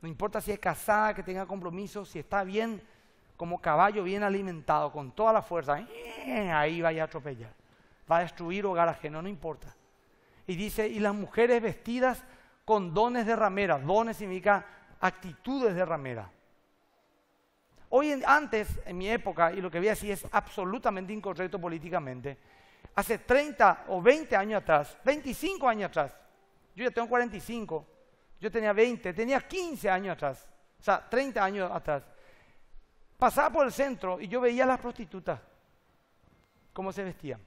No importa si es casada, que tenga compromiso, si está bien, como caballo bien alimentado, con toda la fuerza, eh, ahí vaya a atropellar, va a destruir hogar ajeno, no importa. Y dice, y las mujeres vestidas con dones de ramera, dones significa actitudes de ramera. Hoy en, antes, en mi época, y lo que veía así es absolutamente incorrecto políticamente, hace 30 o 20 años atrás, 25 años atrás, yo ya tengo 45, yo tenía 20, tenía 15 años atrás, o sea, 30 años atrás, pasaba por el centro y yo veía a las prostitutas, cómo se vestían.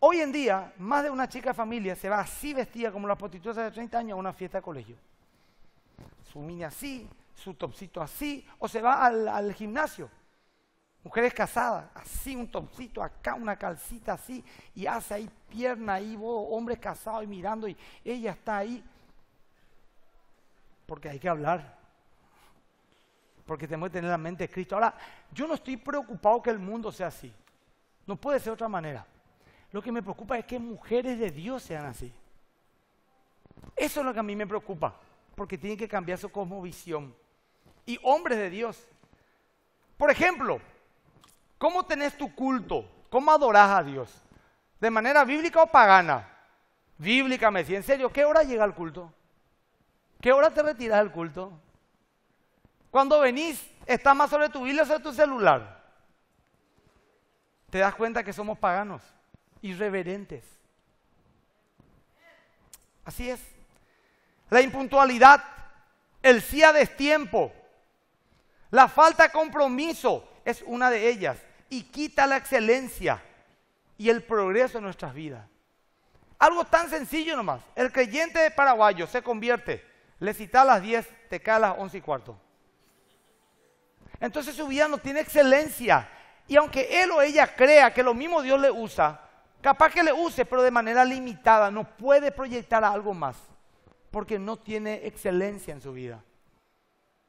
Hoy en día, más de una chica de familia se va así vestida como las prostitutas de 30 años a una fiesta de colegio su mini así, su topcito así, o se va al, gimnasio. Mujeres casadas, así un topcito acá una calcita así, y hace ahí pierna, ahí hombres casados y mirando, y ella está ahí. Porque hay que hablar. Porque tenemos que tener la mente de Cristo. Ahora, yo no estoy preocupado que el mundo sea así. No puede ser de otra manera. Lo que me preocupa es que mujeres de Dios sean así. Eso es lo que a mí me preocupa porque tienen que cambiar su cosmovisión. Y hombres de Dios. Por ejemplo, ¿cómo tenés tu culto? ¿Cómo adorás a Dios? ¿De manera bíblica o pagana? Bíblica, me decía. ¿En serio? ¿Qué hora llega el culto? ¿Qué hora te retiras del culto? Cuando venís, ¿estás más sobre tu Biblia o sobre tu celular? Te das cuenta que somos paganos, irreverentes. Así es la impuntualidad, el sí a destiempo, la falta de compromiso es una de ellas y quita la excelencia y el progreso en nuestras vidas. Algo tan sencillo nomás. El creyente paraguayo se convierte, le cita a las 10, te cae a las 11 y cuarto. Entonces su vida no tiene excelencia. Y aunque él o ella crea que lo mismo Dios le usa, capaz que le use, pero de manera limitada, no puede proyectar algo más porque no tiene excelencia en su vida.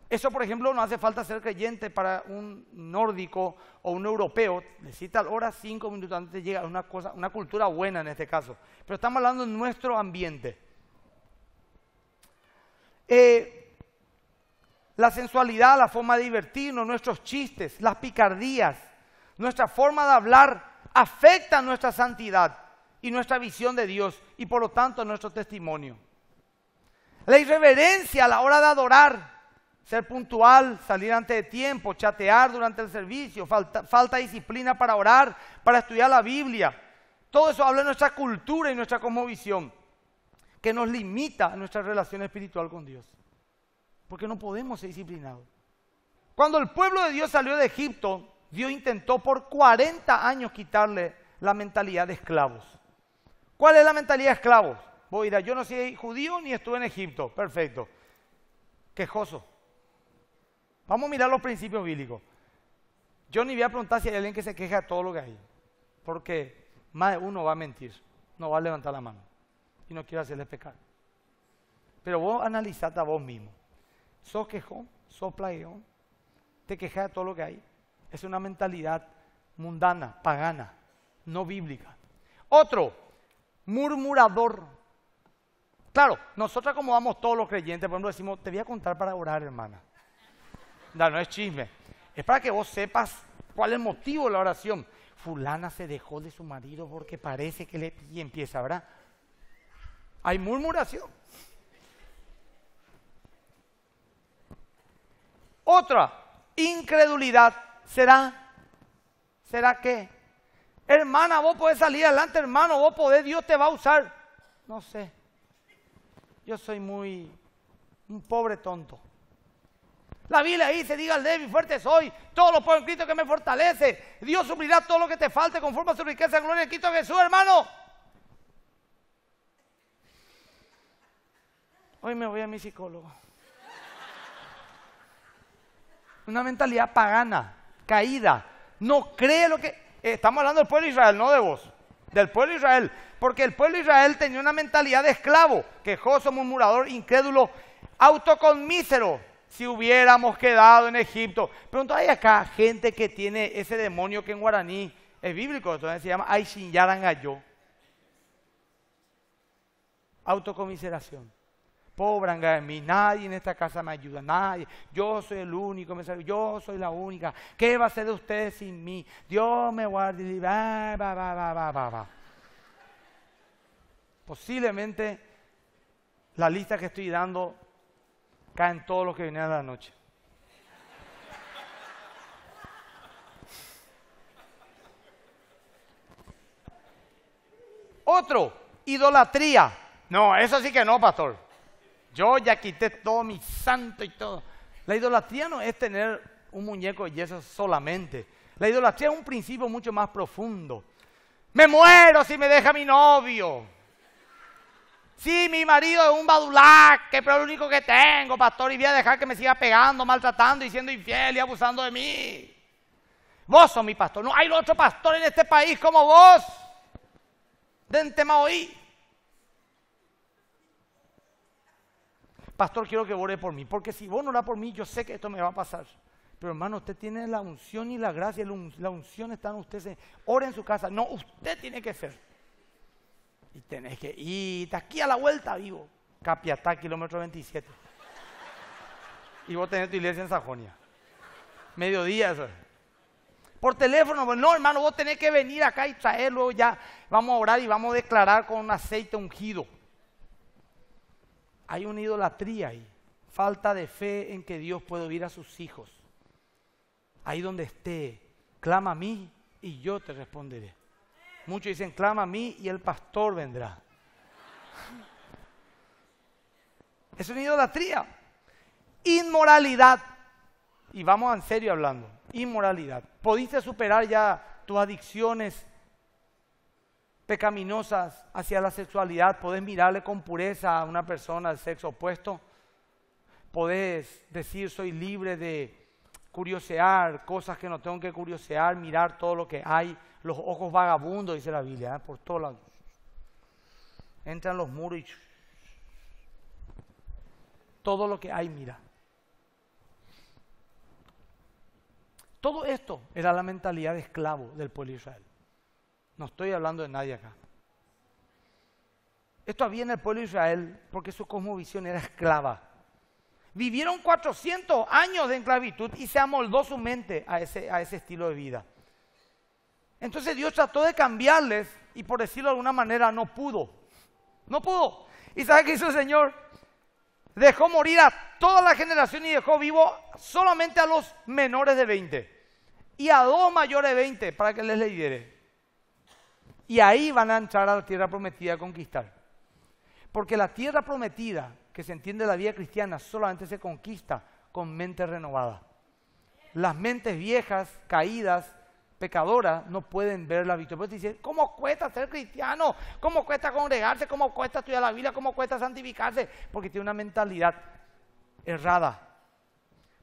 Eso, por ejemplo, no hace falta ser creyente para un nórdico o un europeo. Necesita horas cinco minutos antes de llegar a una, cosa, una cultura buena en este caso. Pero estamos hablando de nuestro ambiente. Eh, la sensualidad, la forma de divertirnos, nuestros chistes, las picardías, nuestra forma de hablar afecta nuestra santidad y nuestra visión de Dios y por lo tanto nuestro testimonio. La irreverencia a la hora de adorar, ser puntual, salir antes de tiempo, chatear durante el servicio, falta, disciplina para orar, para estudiar la Biblia. Todo eso habla de nuestra cultura y nuestra cosmovisión, que nos limita a nuestra relación espiritual con Dios. Porque no podemos ser disciplinados. Cuando el pueblo de Dios salió de Egipto, Dios intentó por 40 años quitarle la mentalidad de esclavos. ¿Cuál es la mentalidad de esclavos? Voy a ir, yo no soy judío ni estuve en Egipto. Perfecto. Quejoso. Vamos a mirar los principios bíblicos. Yo ni voy a preguntar si hay alguien que se queja de todo lo que hay. Porque más de uno va a mentir, no va a levantar la mano y no quiere hacerle pecar. Pero vos analizate a vos mismo. ¿Sos quejón? ¿Sos plagueón? ¿Te quejas de todo lo que hay? Es una mentalidad mundana, pagana, no bíblica. Otro, murmurador. Claro, nosotros acomodamos todos los creyentes, por ejemplo, decimos, te voy a contar para orar, hermana. No, es chisme. Es para que vos sepas cuál es el motivo de la oración. Fulana se dejó de su marido porque parece que le empieza, ¿verdad? Hay murmuración. Otra, incredulidad. ¿Será? ¿Será que, Hermana, vos podés salir adelante, hermano, vos podés, Dios te va a usar. No sé. Yo soy muy un pobre tonto. La Biblia dice, diga al débil, fuerte soy, todo los pueblos en Cristo que me fortalece. Dios suplirá todo lo que te falte conforme a su riqueza, gloria en Cristo Jesús, hermano. Hoy me voy a mi psicólogo. Una mentalidad pagana, caída. No cree lo que... Eh, estamos hablando del pueblo de Israel, no de vos. Del pueblo de Israel. Porque el pueblo de Israel tenía una mentalidad de esclavo, quejoso, murmurador, incrédulo, autoconmísero. Si hubiéramos quedado en Egipto. Pero hay acá gente que tiene ese demonio que en guaraní es bíblico, entonces se llama Yo. Autocomiseración. Pobre de mí, nadie en esta casa me ayuda, nadie. Yo soy el único, yo soy la única. ¿Qué va a ser de ustedes sin mí? Dios me guarde y va, va, va, va, va, va. Posiblemente la lista que estoy dando cae en todos los que vinieron a la noche. Otro, idolatría. No, eso sí que no, pastor. Yo ya quité todo mi santo y todo. La idolatría no es tener un muñeco de eso solamente. La idolatría es un principio mucho más profundo. Me muero si me deja mi novio. Sí, mi marido es un badulac, que es lo único que tengo, pastor, y voy a dejar que me siga pegando, maltratando y siendo infiel y abusando de mí. Vos sos mi pastor. No hay otro pastor en este país como vos. Dente hoy Pastor, quiero que ore por mí, porque si vos no oras por mí, yo sé que esto me va a pasar. Pero hermano, usted tiene la unción y la gracia, la unción está en usted. Ora en su casa. No, usted tiene que ser. Y tenés que ir de aquí a la vuelta vivo. Capiatá, kilómetro 27. Y vos tenés tu iglesia en Sajonia. Mediodía eso. Por teléfono, pues, no hermano, vos tenés que venir acá y traerlo ya. Vamos a orar y vamos a declarar con un aceite ungido. Hay una idolatría ahí. Falta de fe en que Dios puede oír a sus hijos. Ahí donde esté, clama a mí y yo te responderé. Muchos dicen, clama a mí y el pastor vendrá. Es una idolatría. Inmoralidad. Y vamos en serio hablando. Inmoralidad. ¿Podiste superar ya tus adicciones pecaminosas hacia la sexualidad? ¿Podés mirarle con pureza a una persona del sexo opuesto? ¿Podés decir soy libre de curiosear cosas que no tengo que curiosear, mirar todo lo que hay? los ojos vagabundos, dice la Biblia, ¿eh? por todos lados. Entran los muros y todo lo que hay, mira. Todo esto era la mentalidad de esclavo del pueblo de Israel. No estoy hablando de nadie acá. Esto había en el pueblo de Israel porque su cosmovisión era esclava. Vivieron 400 años de esclavitud y se amoldó su mente a ese, a ese estilo de vida. Entonces Dios trató de cambiarles y por decirlo de alguna manera no pudo. No pudo. ¿Y sabe qué hizo el Señor? Dejó morir a toda la generación y dejó vivo solamente a los menores de 20 y a dos mayores de 20 para que les leyere. Y ahí van a entrar a la tierra prometida a conquistar. Porque la tierra prometida, que se entiende la vida cristiana, solamente se conquista con mente renovada. Las mentes viejas, caídas, pecadoras no pueden ver la victoria. Pues dicen, ¿cómo cuesta ser cristiano? ¿Cómo cuesta congregarse? ¿Cómo cuesta estudiar la Biblia? ¿Cómo cuesta santificarse? Porque tiene una mentalidad errada.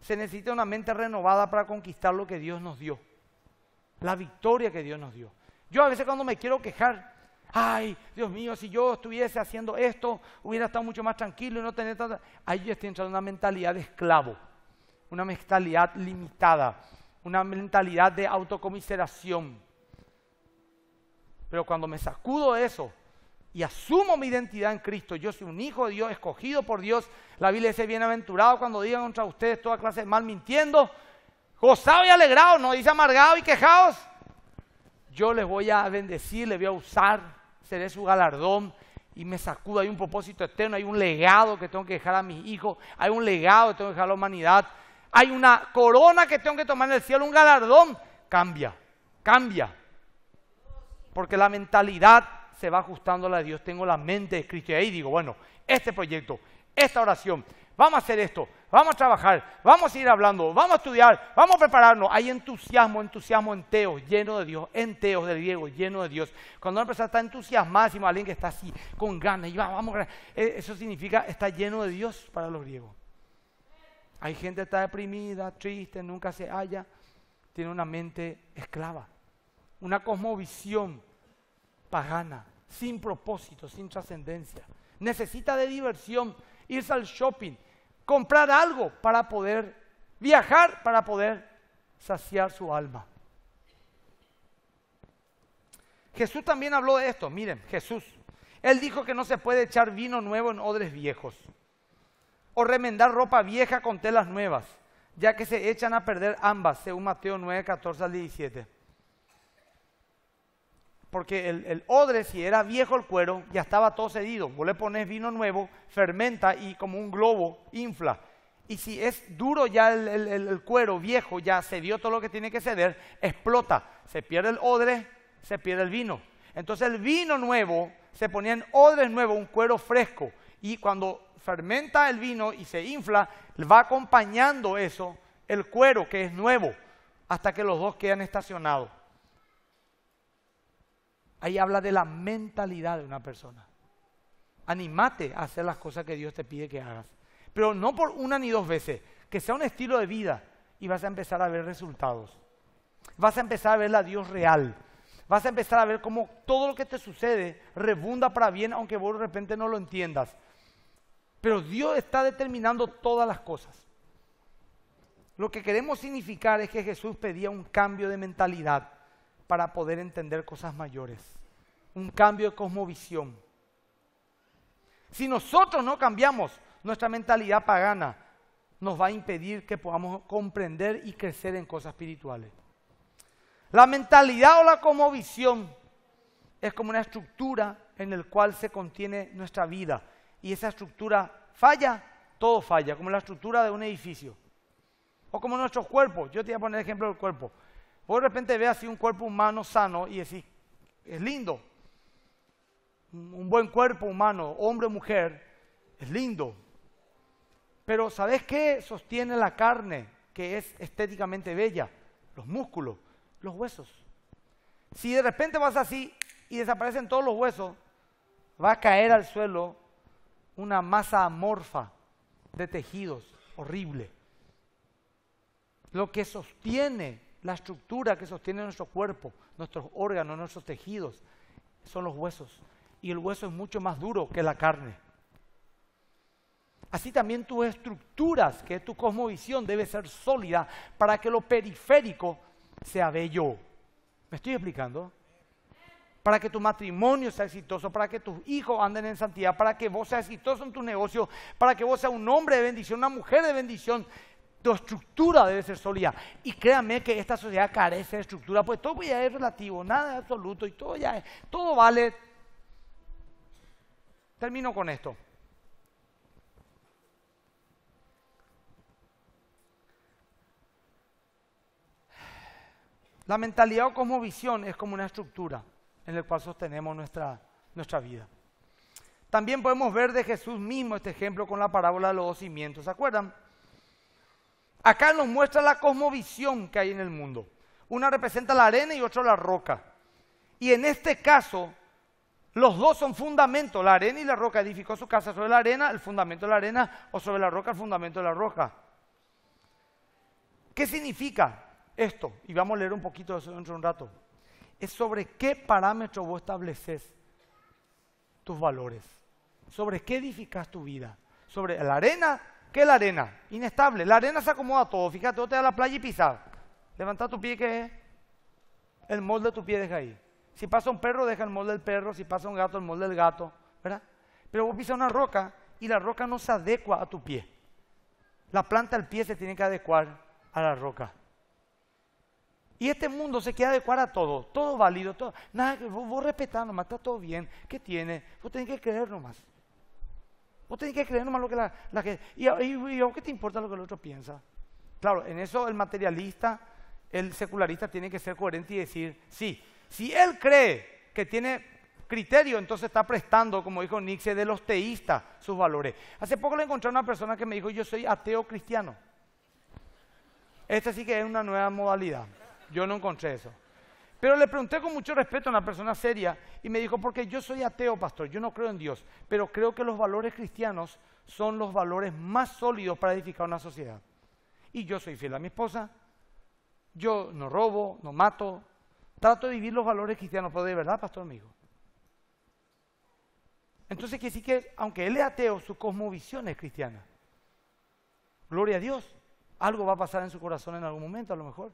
Se necesita una mente renovada para conquistar lo que Dios nos dio. La victoria que Dios nos dio. Yo a veces cuando me quiero quejar, ay, Dios mío, si yo estuviese haciendo esto, hubiera estado mucho más tranquilo y no tener tanta... Ahí yo estoy entrando en una mentalidad de esclavo, una mentalidad limitada una mentalidad de autocomiseración. Pero cuando me sacudo de eso y asumo mi identidad en Cristo, yo soy un hijo de Dios, escogido por Dios, la Biblia dice, bienaventurado cuando digan contra ustedes toda clase de mal mintiendo, gozado y alegrado, no dice amargado y quejados, Yo les voy a bendecir, les voy a usar, seré su galardón y me sacudo. Hay un propósito eterno, hay un legado que tengo que dejar a mis hijos, hay un legado que tengo que dejar a la humanidad hay una corona que tengo que tomar en el cielo, un galardón. Cambia, cambia. Porque la mentalidad se va ajustando a la de Dios. Tengo la mente de Cristo y ahí digo, bueno, este proyecto, esta oración, vamos a hacer esto, vamos a trabajar, vamos a ir hablando, vamos a estudiar, vamos a prepararnos. Hay entusiasmo, entusiasmo en lleno de Dios, en de del griego, lleno de Dios. Cuando una persona está entusiasmada, si alguien que está así, con ganas, y eh, eso significa está lleno de Dios para los griegos. Hay gente que está deprimida, triste, nunca se halla. Tiene una mente esclava, una cosmovisión pagana, sin propósito, sin trascendencia. Necesita de diversión, irse al shopping, comprar algo para poder viajar, para poder saciar su alma. Jesús también habló de esto, miren, Jesús. Él dijo que no se puede echar vino nuevo en odres viejos o remendar ropa vieja con telas nuevas, ya que se echan a perder ambas, según Mateo 9, 14 al 17. Porque el, odre, si era viejo el cuero, ya estaba todo cedido. Vos le pones vino nuevo, fermenta y como un globo, infla. Y si es duro ya el, cuero viejo, ya cedió todo lo que tiene que ceder, explota. Se pierde el odre, se pierde el vino. Entonces el vino nuevo se ponía en odre nuevo, un cuero fresco. Y cuando fermenta el vino y se infla, va acompañando eso el cuero que es nuevo hasta que los dos quedan estacionados. Ahí habla de la mentalidad de una persona. Animate a hacer las cosas que Dios te pide que hagas. Pero no por una ni dos veces, que sea un estilo de vida y vas a empezar a ver resultados. Vas a empezar a ver la Dios real. Vas a empezar a ver cómo todo lo que te sucede rebunda para bien, aunque vos de repente no lo entiendas. Pero Dios está determinando todas las cosas. Lo que queremos significar es que Jesús pedía un cambio de mentalidad para poder entender cosas mayores, un cambio de cosmovisión. Si nosotros no cambiamos nuestra mentalidad pagana, nos va a impedir que podamos comprender y crecer en cosas espirituales. La mentalidad o la cosmovisión es como una estructura en la cual se contiene nuestra vida, y esa estructura falla, todo falla, como la estructura de un edificio. O como nuestros cuerpos, yo te voy a poner el ejemplo del cuerpo. Vos de repente ves así un cuerpo humano sano y decís, es lindo. Un buen cuerpo humano, hombre o mujer, es lindo. Pero ¿sabes qué sostiene la carne que es estéticamente bella? Los músculos, los huesos. Si de repente vas así y desaparecen todos los huesos, va a caer al suelo una masa amorfa de tejidos, horrible. Lo que sostiene la estructura que sostiene nuestro cuerpo, nuestros órganos, nuestros tejidos, son los huesos. Y el hueso es mucho más duro que la carne. Así también tus estructuras, que es tu cosmovisión, debe ser sólida para que lo periférico sea bello. ¿Me estoy explicando? para que tu matrimonio sea exitoso, para que tus hijos anden en santidad, para que vos seas exitoso en tu negocio, para que vos seas un hombre de bendición, una mujer de bendición. Tu estructura debe ser sólida. Y créanme que esta sociedad carece de estructura, pues todo ya es relativo, nada es absoluto y todo ya es, todo vale. Termino con esto. La mentalidad o visión es como una estructura en el cual sostenemos nuestra, vida. También podemos ver de Jesús mismo este ejemplo con la parábola de los dos cimientos, ¿se acuerdan? Acá nos muestra la cosmovisión que hay en el mundo. Una representa la arena y otra la roca. Y en este caso, los dos son fundamentos, la arena y la roca. Edificó su casa sobre la arena, el fundamento de la arena, o sobre la roca, el fundamento de la roca. ¿Qué significa esto? Y vamos a leer un poquito de eso dentro de un rato es sobre qué parámetro vos estableces tus valores, sobre qué edificas tu vida. Sobre la arena, ¿qué es la arena? Inestable. La arena se acomoda a todo. Fíjate, vos te da la playa y pisas. Levanta tu pie ¿qué es el molde de tu pie deja ahí. Si pasa un perro, deja el molde del perro. Si pasa un gato, el molde del gato. ¿Verdad? Pero vos pisas una roca y la roca no se adecua a tu pie. La planta del pie se tiene que adecuar a la roca. Y este mundo se quiere adecuar a todo, todo válido, todo. Nada, vos, vos respetás nomás, está todo bien. ¿Qué tiene? Vos tenés que creer nomás. Vos tenés que creer nomás lo que la, la que... Y, y, ¿qué te importa lo que el otro piensa? Claro, en eso el materialista, el secularista tiene que ser coherente y decir, sí, si él cree que tiene criterio, entonces está prestando, como dijo Nietzsche, de los teístas sus valores. Hace poco le encontré a una persona que me dijo, yo soy ateo cristiano. Esta sí que es una nueva modalidad. Yo no encontré eso. Pero le pregunté con mucho respeto a una persona seria y me dijo, porque yo soy ateo, pastor, yo no creo en Dios, pero creo que los valores cristianos son los valores más sólidos para edificar una sociedad. Y yo soy fiel a mi esposa, yo no robo, no mato, trato de vivir los valores cristianos, pero de verdad, pastor, amigo Entonces quiere decir que, aunque él es ateo, su cosmovisión es cristiana. Gloria a Dios. Algo va a pasar en su corazón en algún momento, a lo mejor.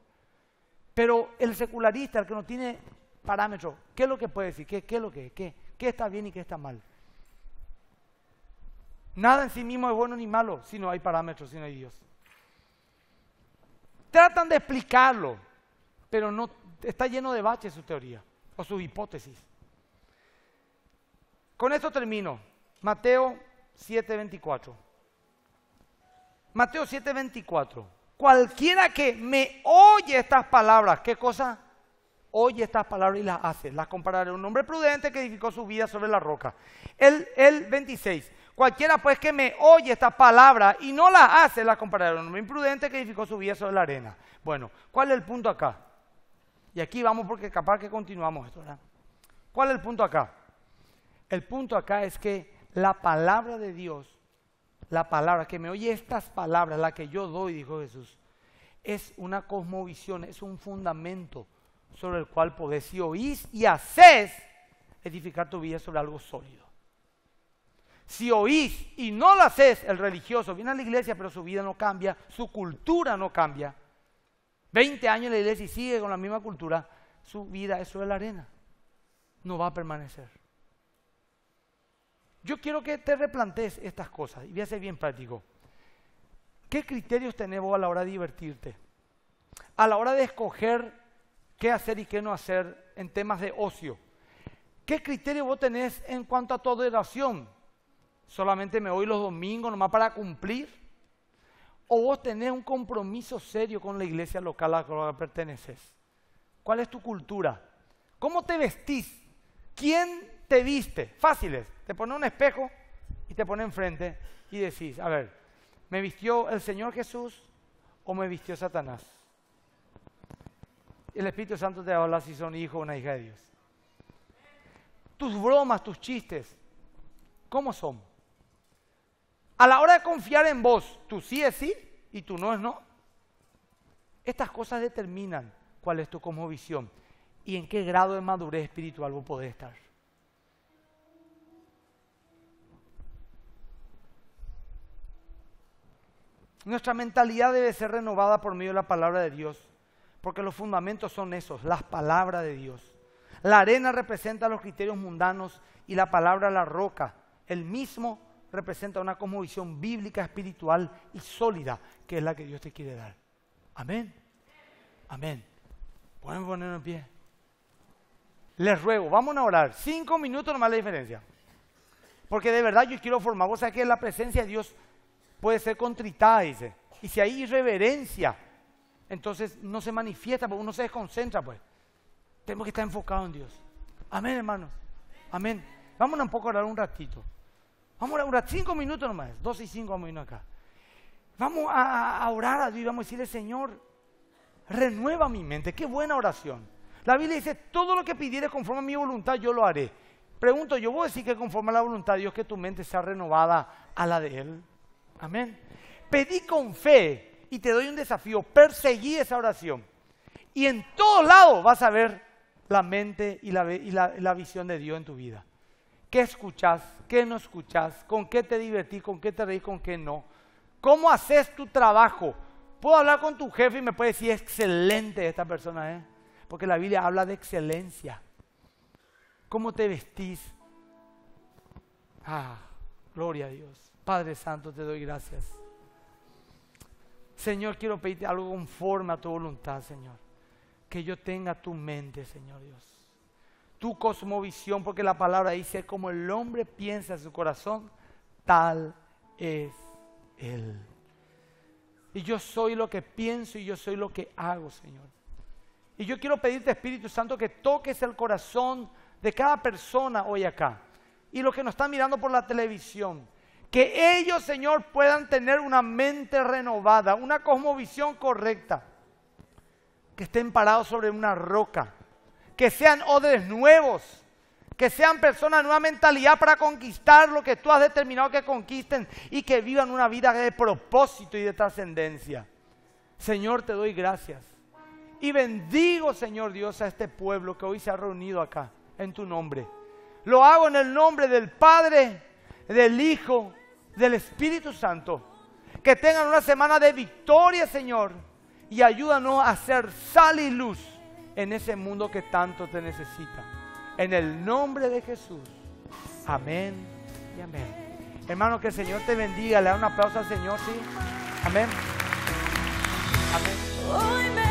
Pero el secularista, el que no tiene parámetros, ¿qué es lo que puede decir? ¿Qué, es lo que es? ¿Qué, está bien y qué está mal? Nada en sí mismo es bueno ni malo si no hay parámetros, si no hay Dios. Tratan de explicarlo, pero no está lleno de baches su teoría o su hipótesis. Con esto termino. Mateo 7:24. Mateo 7:24. Cualquiera que me oye estas palabras, ¿qué cosa? Oye estas palabras y las hace. Las compararé a un hombre prudente que edificó su vida sobre la roca. El, 26. Cualquiera pues que me oye estas palabras y no las hace, las compararé a un hombre imprudente que edificó su vida sobre la arena. Bueno, ¿cuál es el punto acá? Y aquí vamos porque capaz que continuamos esto, ¿verdad? ¿Cuál es el punto acá? El punto acá es que la palabra de Dios la palabra, que me oye estas palabras, la que yo doy, dijo Jesús, es una cosmovisión, es un fundamento sobre el cual podés, si oís y haces, edificar tu vida sobre algo sólido. Si oís y no lo haces, el religioso viene a la iglesia, pero su vida no cambia, su cultura no cambia. Veinte años en la iglesia y sigue con la misma cultura, su vida es sobre la arena. No va a permanecer. Yo quiero que te replantes estas cosas y voy a ser bien práctico. ¿Qué criterios tenés vos a la hora de divertirte? A la hora de escoger qué hacer y qué no hacer en temas de ocio. ¿Qué criterio vos tenés en cuanto a tu adoración? ¿Solamente me voy los domingos nomás para cumplir? ¿O vos tenés un compromiso serio con la iglesia local a la que perteneces? ¿Cuál es tu cultura? ¿Cómo te vestís? ¿Quién te viste? Fáciles. Te pone un espejo y te pone enfrente y decís, a ver, ¿me vistió el Señor Jesús o me vistió Satanás? El Espíritu Santo te hablar si son hijo o una hija de Dios. Tus bromas, tus chistes, ¿cómo son? A la hora de confiar en vos, tú sí es sí y tú no es no. Estas cosas determinan cuál es tu visión y en qué grado de madurez espiritual vos podés estar. Nuestra mentalidad debe ser renovada por medio de la palabra de Dios, porque los fundamentos son esos, las palabras de Dios. La arena representa los criterios mundanos y la palabra la roca, el mismo representa una cosmovisión bíblica, espiritual y sólida, que es la que Dios te quiere dar. Amén. Amén. Pueden ponernos en pie. Les ruego, vamos a orar. Cinco minutos nomás la diferencia. Porque de verdad yo quiero formar. Vos sabés que la presencia de Dios puede ser contritada, dice. Y si hay irreverencia, entonces no se manifiesta, porque uno se desconcentra, pues. Tenemos que estar enfocado en Dios. Amén, hermanos. Amén. Vamos un poco a orar un ratito. Vamos a orar, cinco minutos nomás, dos y cinco vamos a acá. Vamos a, orar a Dios y vamos a decirle, Señor, renueva mi mente. Qué buena oración. La Biblia dice, todo lo que pidieres conforme a mi voluntad, yo lo haré. Pregunto, yo voy a decir que conforme a la voluntad de Dios, que tu mente sea renovada a la de Él. Amén. Pedí con fe y te doy un desafío. Perseguí esa oración. Y en todo lado vas a ver la mente y la, visión de Dios en tu vida. ¿Qué escuchas, ¿Qué no escuchas ¿Con qué te divertís? ¿Con qué te reís? ¿Con qué no? ¿Cómo haces tu trabajo? Puedo hablar con tu jefe y me puede decir, excelente esta persona, ¿eh? Porque la Biblia habla de excelencia. ¿Cómo te vestís? Ah, Gloria a Dios. Padre Santo, te doy gracias. Señor, quiero pedirte algo conforme a tu voluntad, Señor. Que yo tenga tu mente, Señor Dios. Tu cosmovisión, porque la palabra dice, como el hombre piensa en su corazón, tal es él. Y yo soy lo que pienso y yo soy lo que hago, Señor. Y yo quiero pedirte, Espíritu Santo, que toques el corazón de cada persona hoy acá y los que nos están mirando por la televisión. Que ellos, Señor, puedan tener una mente renovada, una cosmovisión correcta. Que estén parados sobre una roca. Que sean odres nuevos. Que sean personas, nueva mentalidad para conquistar lo que tú has determinado que conquisten y que vivan una vida de propósito y de trascendencia. Señor, te doy gracias. Y bendigo, Señor Dios, a este pueblo que hoy se ha reunido acá en tu nombre. Lo hago en el nombre del Padre, del Hijo, del Espíritu Santo. Que tengan una semana de victoria, Señor. Y ayúdanos a ser sal y luz en ese mundo que tanto te necesita. En el nombre de Jesús. Amén y amén. Hermano, que el Señor te bendiga. Le da un aplauso al Señor, ¿sí? Amén. Amén.